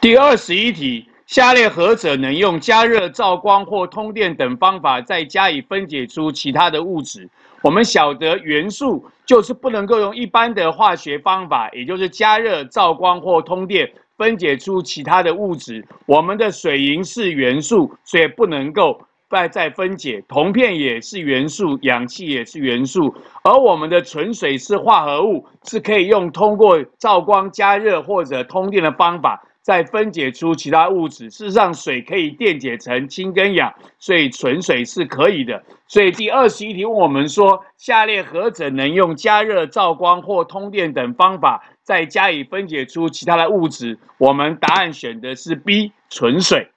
第二十一题，下列何者能用加热、照光或通电等方法再加以分解出其他的物质？我们晓得元素就是不能够用一般的化学方法，也就是加热、照光或通电分解出其他的物质。我们的水银是元素，所以不能够再再分解。铜片也是元素，氧气也是元素，而我们的纯水是化合物，是可以用通过照光、加热或者通电的方法。再分解出其他物质。事实上，水可以电解成氢跟氧，所以纯水是可以的。所以第二十一题问我们说，下列何者能用加热、照光或通电等方法再加以分解出其他的物质？我们答案选的是 B，纯水。